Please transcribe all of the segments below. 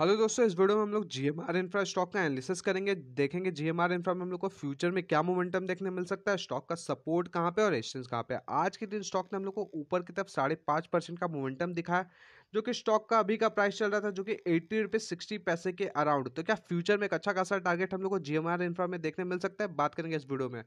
hello दोस्तों इस video में हम लोग G M R infra stock का एनालिसिस करेंगे देखेंगे जी एम आर इन्फ्रा में हम लोग को फ्यूचर में क्या मोमेंटम देखने मिल सकता है स्टॉक का सपोर्ट कहाँ पे और रेजिस्टेंस कहाँ पे आज के दिन स्टॉक ने हम लोग को ऊपर की तरफ साढ़े पाँच परसेंट का मोमेंटम दिखाया जो कि स्टॉक का अभी का प्राइस चल रहा था जो कि एट्टी रुपीज सिक्सटी पैसे के अराउंड तो क्या फ्यूचर में एक अच्छा खासा टारगेट हम लोग को जीएमआर इंफ्रा में देखने मिल सकता है बात करेंगे इस वीडियो में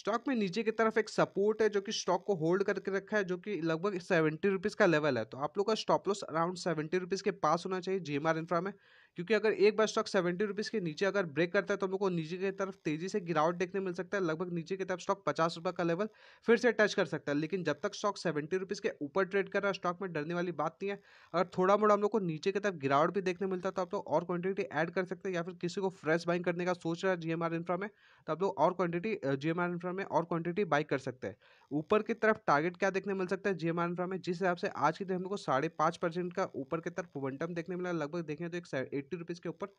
स्टॉक में नीचे की तरफ एक सपोर्ट है जो कि स्टॉक को होल्ड करके रखा है जो कि लगभग सेवेंटी रुपीज़ का लेवल है तो आप लोग का stop loss around seventy rupees के पास होना चाहिए जीएमआर इंफ्रा में क्योंकि अगर एक बार स्टॉक सेवेंटी रुपीज़ के नीचे अगर ब्रेक करता है तो हम लोग को नीचे की तरफ तेज़ी से गिरावट देखने मिल सकता है लगभग नीचे की तरफ स्टॉक पचास रुपये का लेवल फिर से टच कर सकता है लेकिन जब तक स्टॉक सेवेंटी रुपीज़ के ऊपर ट्रेड कर रहा है स्टॉक में डरने वाली बात नहीं है अगर थोड़ा मोड़ा हम लोग को नीचे की तरफ गिरावट भी देखने मिलता है तो आप लोग और क्वान्टिटी एड कर सकते हैं या फिर किसी को फ्रेश बाइंग करने का सोच रहा है जी इंफ्रा में तो आप लोग और क्वान्टिटी जी इंफ्रा में और क्वान्टिटी बाई कर सकते हैं ऊपर की तरफ टारगेट क्या देखने मिल सकता है जी इंफ्रा में जिस हिसाब से आज की दिन हमको साढ़े पाँच परसेंट का ऊपर की तरफ मोमेंटम देखने मिला लगभग देखें तो एक एट्टी रुपीज़ के ऊपर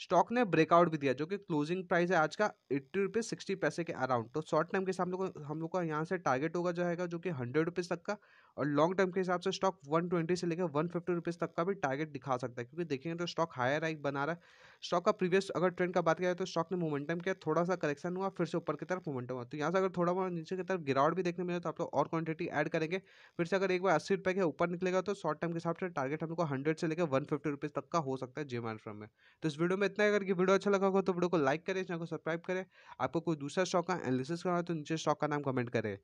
स्टॉक ने ब्रेकआउट भी दिया जो कि क्लोजिंग प्राइस है आज का एट्टी रुपीज़ सिक्सटी पैसे के अराउंड तो शॉर्ट टर्म के हिसाब लोग हम लोग का यहाँ से टारगेट होगा जाएगा जो कि हंड्रेड रुपीज़ तक का और लॉन्ग टर्म के हिसाब से स्टॉक वन ट्वेंटी से लेकर वन फिफ्टी रुपीज़ तक का भी टारगेट दिखा सकता है क्योंकि देखेंगे तो स्टॉक हायर हाइक बना रहा है स्टॉक का प्रीवियस अगर ट्रेंड का बात किया तो स्टॉक ने मोमेंटम किया थोड़ा सा करेक्शन हुआ फिर से ऊपर की तरफ मोमेंटम हुआ तो यहाँ से अगर थोड़ा बहुत नीचे की तरफ गिरावट भी देखने मिले तो आप लोग और क्वान्टिटी एड करेंगे फिर से अगर एक बार अस्सी रुपये के ऊपर निकलेगा तो शॉर्ट टर्म के हिसाब से टारगेट हम लोग को हंड्रेड से लेकर वन फिफ्टी रुपीज़ तक का हो सकता है जे कमांड फ्रॉम है तो इस वीडियो में इतना अगर कि वीडियो अच्छा लगा हो तो वीडियो को लाइक करें चैनल को सब्सक्राइब करें आपको कोई दूसरा शौक का एनालिसिस करना हो तो नीचे शौक का नाम कमेंट करें